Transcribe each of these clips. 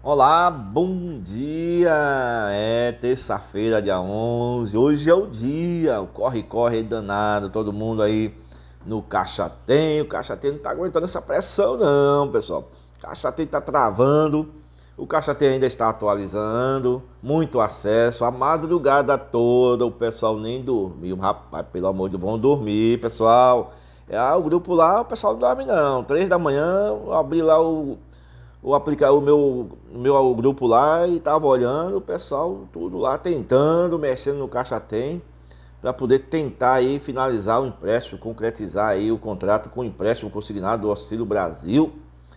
Olá, bom dia! É terça-feira, dia 11. Hoje é o dia, o corre-corre danado. Todo mundo aí no Caixa Tem. O Caixa Tem não tá aguentando essa pressão, não, pessoal. O Tem tá travando. O Caixa Tem ainda está atualizando. Muito acesso. A madrugada toda, o pessoal nem dormiu. Rapaz, pelo amor de Deus, vão dormir, pessoal. É o grupo lá, o pessoal não dorme, não. Três da manhã, abri lá o o, aplicar, o meu, meu grupo lá e tava olhando o pessoal tudo lá tentando, mexendo no caixa tem para poder tentar aí finalizar o empréstimo, concretizar aí o contrato com o empréstimo consignado do Auxílio Brasil.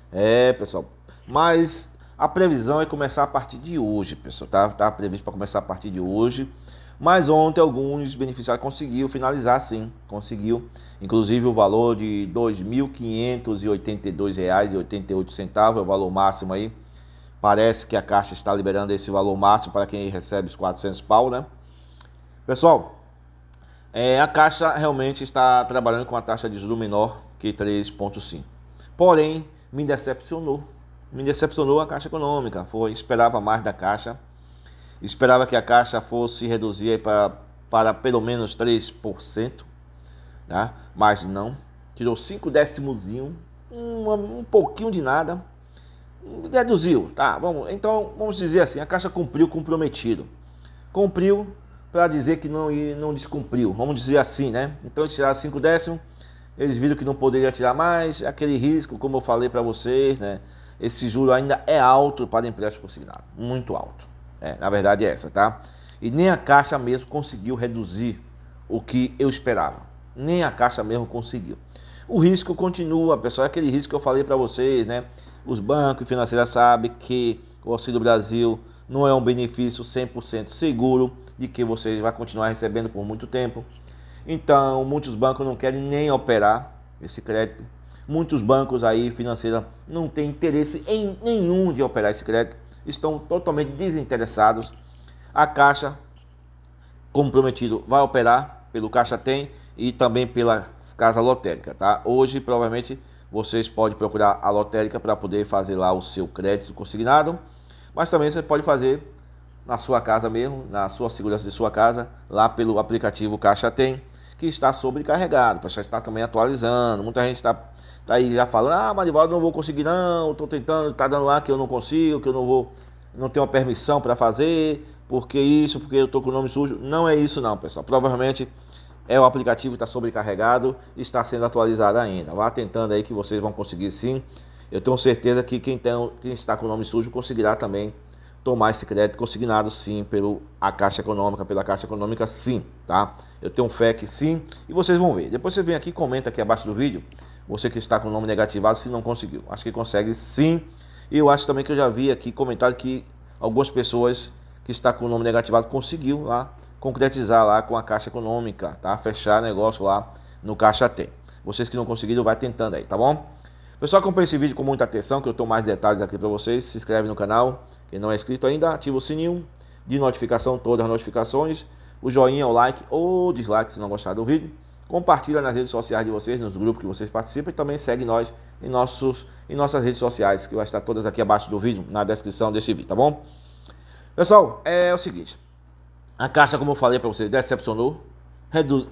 É, pessoal. Mas a previsão é começar a partir de hoje, pessoal. Tá, tá previsto para começar a partir de hoje. Mas ontem alguns beneficiários conseguiu finalizar sim, conseguiu. Inclusive o valor de R$ 2.582,88 é o valor máximo aí. Parece que a Caixa está liberando esse valor máximo para quem recebe os 400 pau, né? Pessoal, é, a Caixa realmente está trabalhando com a taxa de juros menor que 3,5. Porém, me decepcionou. Me decepcionou a Caixa Econômica. Foi, esperava mais da Caixa Esperava que a caixa fosse reduzir para, para pelo menos 3%, né? mas não. Tirou 5 décimos, um, um pouquinho de nada. Reduziu, tá? Vamos, então vamos dizer assim: a Caixa cumpriu com o prometido. Cumpriu para dizer que não, não descumpriu, vamos dizer assim, né? Então eles tiraram 5 décimos, eles viram que não poderia tirar mais, aquele risco, como eu falei para vocês, né? Esse juro ainda é alto para empréstimo consignado, muito alto. É, na verdade é essa, tá? E nem a caixa mesmo conseguiu reduzir o que eu esperava. Nem a caixa mesmo conseguiu. O risco continua, pessoal. É aquele risco que eu falei para vocês, né? Os bancos e financeiras sabem que o Auxílio Brasil não é um benefício 100% seguro de que vocês vai continuar recebendo por muito tempo. Então, muitos bancos não querem nem operar esse crédito. Muitos bancos aí financeira não têm interesse em nenhum de operar esse crédito estão totalmente desinteressados. A Caixa, como prometido, vai operar pelo Caixa Tem e também pela Casa Lotérica, tá? Hoje, provavelmente, vocês podem procurar a lotérica para poder fazer lá o seu crédito consignado, mas também você pode fazer na sua casa mesmo, na sua segurança de sua casa, lá pelo aplicativo Caixa Tem que está sobrecarregado. O pessoal está também atualizando. Muita gente está tá aí já falando, ah, Marivaldo, não vou conseguir não, estou tentando, está dando lá que eu não consigo, que eu não vou, não tenho uma permissão para fazer, porque isso, porque eu estou com o nome sujo. Não é isso não, pessoal. Provavelmente é o aplicativo está sobrecarregado e está sendo atualizado ainda. Vá tentando aí que vocês vão conseguir sim. Eu tenho certeza que quem, tem, quem está com o nome sujo conseguirá também tomar esse crédito consignado sim pelo a Caixa Econômica, pela Caixa Econômica sim, tá? Eu tenho fé que sim e vocês vão ver. Depois você vem aqui comenta aqui abaixo do vídeo, você que está com o nome negativado se não conseguiu. Acho que consegue sim. E eu acho também que eu já vi aqui comentário que algumas pessoas que está com o nome negativado conseguiu lá concretizar lá com a Caixa Econômica, tá? Fechar negócio lá no Caixa T. Vocês que não conseguiram, vai tentando aí, tá bom? Pessoal, acompanhe esse vídeo com muita atenção, que eu estou mais detalhes aqui para vocês. Se inscreve no canal, quem não é inscrito ainda, ativa o sininho de notificação, todas as notificações, o joinha, o like ou dislike se não gostar do vídeo. Compartilha nas redes sociais de vocês, nos grupos que vocês participam e também segue nós em, nossos, em nossas redes sociais, que vai estar todas aqui abaixo do vídeo, na descrição desse vídeo, tá bom? Pessoal, é o seguinte, a caixa, como eu falei para vocês, decepcionou, reduz.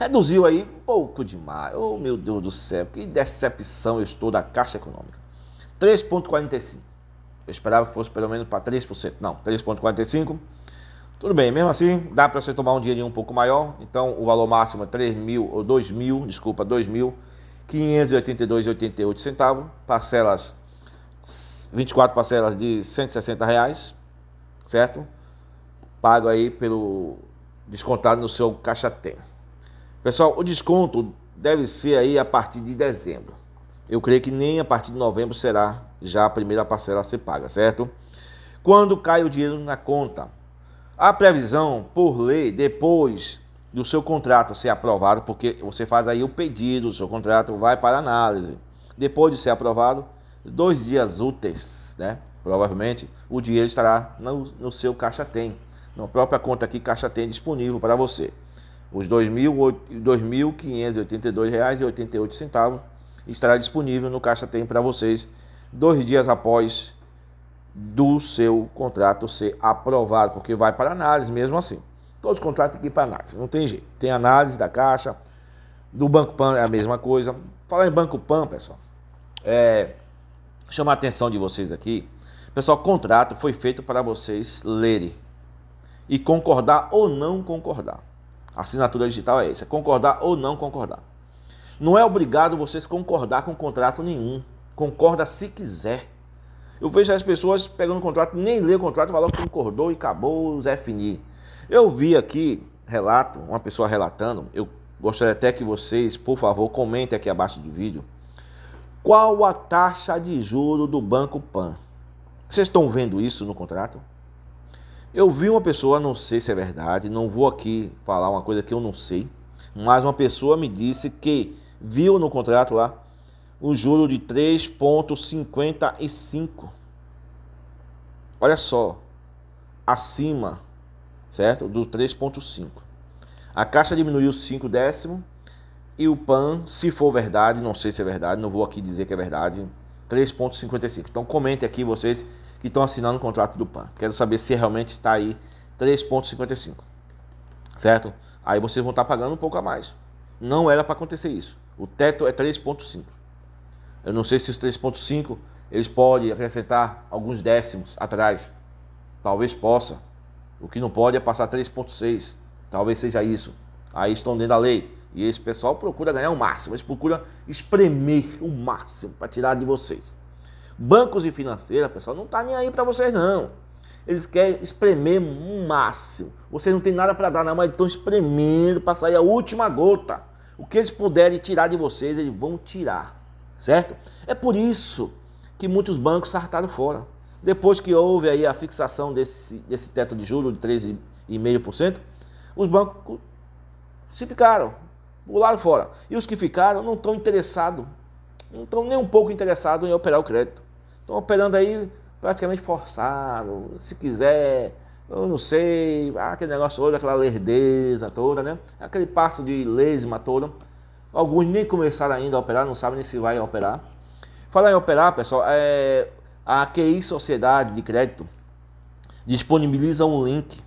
Reduziu aí pouco demais. Oh, meu Deus do céu, que decepção eu estou da Caixa Econômica. 3,45. Eu esperava que fosse pelo menos para 3%. Não, 3,45. Tudo bem, mesmo assim, dá para você tomar um dinheirinho um pouco maior. Então, o valor máximo é 3 mil, ou 2 mil, desculpa, 2 mil. centavos, parcelas 24 parcelas de 160 reais, certo? Pago aí pelo descontado no seu caixa tem. Pessoal, o desconto deve ser aí a partir de dezembro. Eu creio que nem a partir de novembro será já a primeira parcela a ser paga, certo? Quando cai o dinheiro na conta. A previsão, por lei, depois do seu contrato ser aprovado, porque você faz aí o pedido, o seu contrato vai para análise. Depois de ser aprovado, dois dias úteis, né? Provavelmente o dinheiro estará no, no seu caixa tem, na própria conta que caixa tem disponível para você. Os R$ 2.582,88 estará disponível no Caixa Tem para vocês dois dias após do seu contrato ser aprovado, porque vai para análise mesmo assim. Todos os contratos têm que ir para análise, não tem jeito. Tem análise da Caixa, do Banco Pan é a mesma coisa. Falar em Banco Pan, pessoal, é, chamar a atenção de vocês aqui. Pessoal, contrato foi feito para vocês lerem e concordar ou não concordar. Assinatura digital é isso, concordar ou não concordar. Não é obrigado vocês concordar com contrato nenhum. Concorda se quiser. Eu vejo as pessoas pegando o contrato, nem lê o contrato, falando que concordou e acabou Zé Fini. Eu vi aqui, relato, uma pessoa relatando, eu gostaria até que vocês, por favor, comentem aqui abaixo do vídeo. Qual a taxa de juro do Banco Pan? Vocês estão vendo isso no contrato? Eu vi uma pessoa, não sei se é verdade, não vou aqui falar uma coisa que eu não sei, mas uma pessoa me disse que viu no contrato lá um juro de 3,55. Olha só, acima, certo? Do 3,5. A caixa diminuiu 5 décimos e o PAN, se for verdade, não sei se é verdade, não vou aqui dizer que é verdade, 3,55. Então comente aqui vocês que estão assinando o contrato do PAN. Quero saber se realmente está aí 3,55. Certo? Aí vocês vão estar tá pagando um pouco a mais. Não era para acontecer isso. O teto é 3,5. Eu não sei se os 3,5 eles podem acrescentar alguns décimos atrás. Talvez possa. O que não pode é passar 3,6. Talvez seja isso. Aí estão dentro da lei. E esse pessoal procura ganhar o máximo. Eles procuram espremer o máximo para tirar de vocês bancos e financeira, pessoal, não tá nem aí para vocês não. Eles querem espremer o máximo. Vocês não tem nada para dar, não, mas estão espremendo para sair a última gota. O que eles puderem tirar de vocês, eles vão tirar, certo? É por isso que muitos bancos sartaram fora. Depois que houve aí a fixação desse, desse teto de juro de 13,5%, os bancos se ficaram, pularam fora. E os que ficaram não estão interessados, não estão nem um pouco interessados em operar o crédito estão operando aí praticamente forçado, se quiser, eu não sei, aquele negócio hoje aquela lerdeza toda, né? Aquele passo de lesma toda. Alguns nem começaram ainda a operar, não sabem nem se vai operar. Falar em operar, pessoal, é, a QI Sociedade de Crédito disponibiliza um link.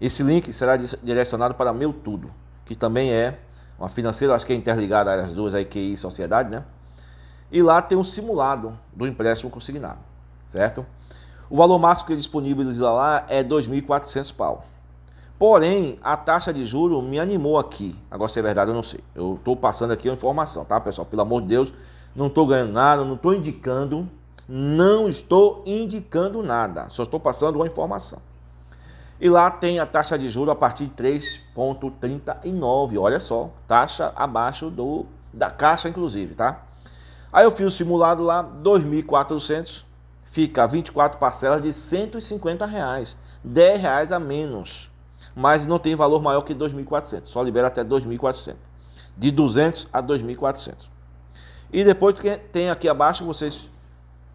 Esse link será direcionado para Meu Tudo, que também é uma financeira, acho que é interligada às duas aí, QI Sociedade, né? e lá tem um simulado do empréstimo consignado, certo? O valor máximo que é disponível lá é 2.400 pau. Porém, a taxa de juro me animou aqui. Agora, se é verdade, eu não sei. Eu estou passando aqui a informação, tá, pessoal? Pelo amor de Deus, não estou ganhando nada, não estou indicando, não estou indicando nada. Só estou passando uma informação. E lá tem a taxa de juro a partir de 3,39. Olha só, taxa abaixo do da caixa, inclusive, tá? Aí eu fiz o simulado lá, 2.400, fica 24 parcelas de 150 reais, 10 reais a menos, mas não tem valor maior que 2.400, só libera até 2.400, de 200 a 2.400. E depois tem aqui abaixo vocês,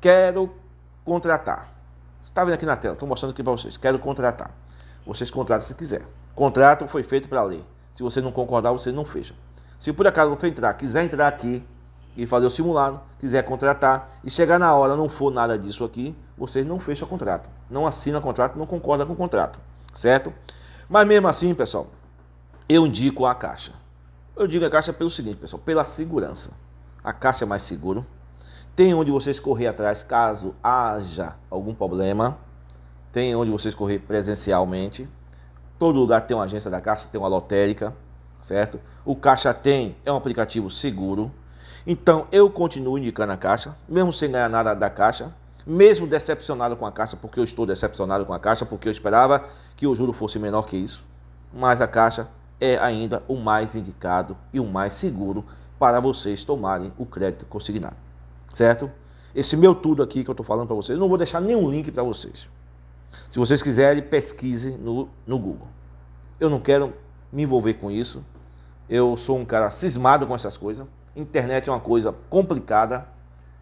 quero contratar. Está vendo aqui na tela, estou mostrando aqui para vocês, quero contratar. Vocês contratam se quiser. Contrato foi feito para lei. Se você não concordar, você não fecha. Se por acaso você entrar, quiser entrar aqui e fazer o simulado, quiser contratar e chegar na hora não for nada disso aqui, vocês não fecham o contrato, não assina o contrato, não concorda com o contrato, certo? Mas mesmo assim, pessoal, eu indico a caixa. Eu digo a caixa pelo seguinte, pessoal, pela segurança. A caixa é mais seguro. Tem onde vocês correr atrás caso haja algum problema. Tem onde vocês correr presencialmente. Todo lugar tem uma agência da caixa, tem uma lotérica, certo? O caixa tem é um aplicativo seguro então eu continuo indicando a Caixa, mesmo sem ganhar nada da Caixa, mesmo decepcionado com a Caixa, porque eu estou decepcionado com a Caixa, porque eu esperava que o juro fosse menor que isso. Mas a Caixa é ainda o mais indicado e o mais seguro para vocês tomarem o crédito consignado, certo? Esse meu tudo aqui que eu estou falando para vocês, não vou deixar nenhum link para vocês. Se vocês quiserem, pesquise no, no Google. Eu não quero me envolver com isso. Eu sou um cara cismado com essas coisas. Internet é uma coisa complicada,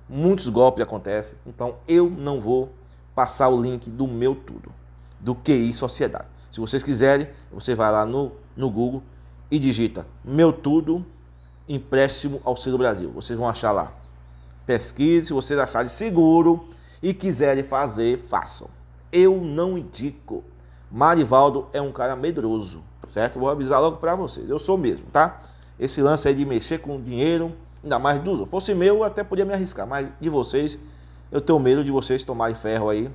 muitos golpes acontecem, então eu não vou passar o link do meu tudo, do QI Sociedade. Se vocês quiserem, você vai lá no, no Google e digita meu tudo empréstimo Auxílio Brasil. Vocês vão achar lá. Pesquise, se vocês acharem seguro e quiserem fazer, façam. Eu não indico. Marivaldo é um cara medroso, certo? Vou avisar logo para vocês. Eu sou mesmo, tá? esse lance aí de mexer com dinheiro, ainda mais dos outros. Fosse meu, eu até podia me arriscar, mas de vocês, eu tenho medo de vocês tomarem ferro aí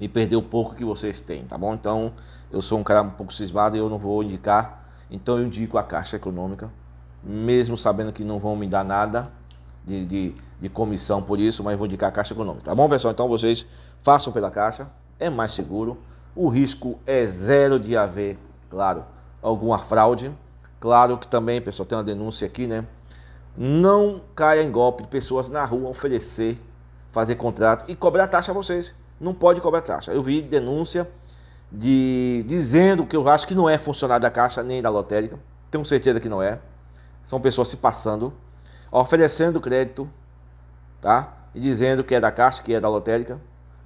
e perder o pouco que vocês têm, tá bom? Então, eu sou um cara um pouco cismado e eu não vou indicar. Então, eu indico a Caixa Econômica, mesmo sabendo que não vão me dar nada de, de, de comissão por isso, mas vou indicar a Caixa Econômica, tá bom, pessoal? Então, vocês façam pela Caixa, é mais seguro. O risco é zero de haver, claro, alguma fraude, Claro que também, pessoal, tem uma denúncia aqui, né? Não caia em golpe de pessoas na rua oferecer, fazer contrato e cobrar taxa a vocês. Não pode cobrar taxa. Eu vi denúncia de dizendo que eu acho que não é funcionário da Caixa nem da lotérica. Tenho certeza que não é. São pessoas se passando, oferecendo crédito, tá? E dizendo que é da Caixa, que é da lotérica,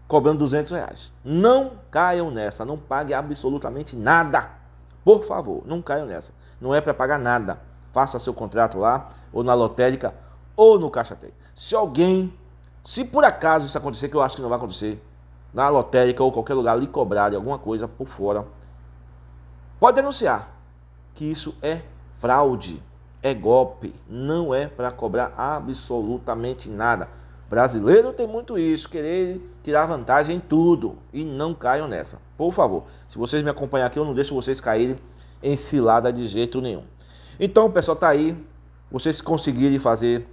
cobrando 200 reais. Não caiam nessa. Não pague absolutamente nada. Por favor, não caiam nessa não é para pagar nada. Faça seu contrato lá, ou na lotérica, ou no Caixa tec Se alguém, se por acaso isso acontecer, que eu acho que não vai acontecer, na lotérica ou qualquer lugar lhe cobrarem alguma coisa por fora, pode denunciar que isso é fraude, é golpe, não é para cobrar absolutamente nada. Brasileiro tem muito isso, querer tirar vantagem em tudo. E não caiam nessa. Por favor, se vocês me acompanham aqui, eu não deixo vocês caírem em cilada de jeito nenhum. Então, pessoal, tá aí. Vocês conseguirem fazer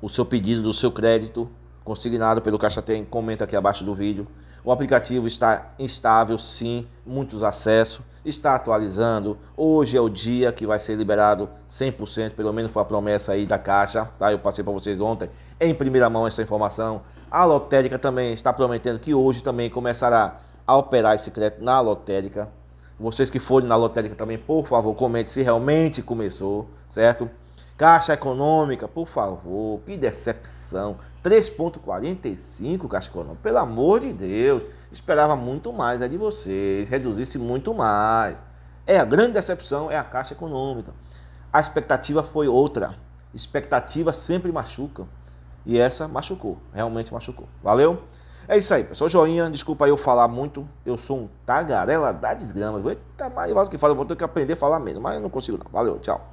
o seu pedido do seu crédito consignado pelo Caixa Tem, comenta aqui abaixo do vídeo. O aplicativo está instável, sim, muitos acessos está atualizando. Hoje é o dia que vai ser liberado 100%, pelo menos foi a promessa aí da Caixa, tá? Eu passei para vocês ontem em primeira mão essa informação. A lotérica também está prometendo que hoje também começará a operar esse crédito na lotérica. Vocês que forem na lotérica também, por favor, comente se realmente começou, certo? Caixa Econômica, por favor, que decepção. 3,45 Caixa Econômica, pelo amor de Deus. Esperava muito mais é de vocês, reduzisse muito mais. É, a grande decepção é a Caixa Econômica. A expectativa foi outra. Expectativa sempre machuca. E essa machucou, realmente machucou. Valeu? É isso aí, pessoal. Joinha, desculpa eu falar muito. Eu sou um tagarela da desgrama. Eita, mais que fala, eu vou ter que aprender a falar mesmo, mas eu não consigo não. Valeu, tchau.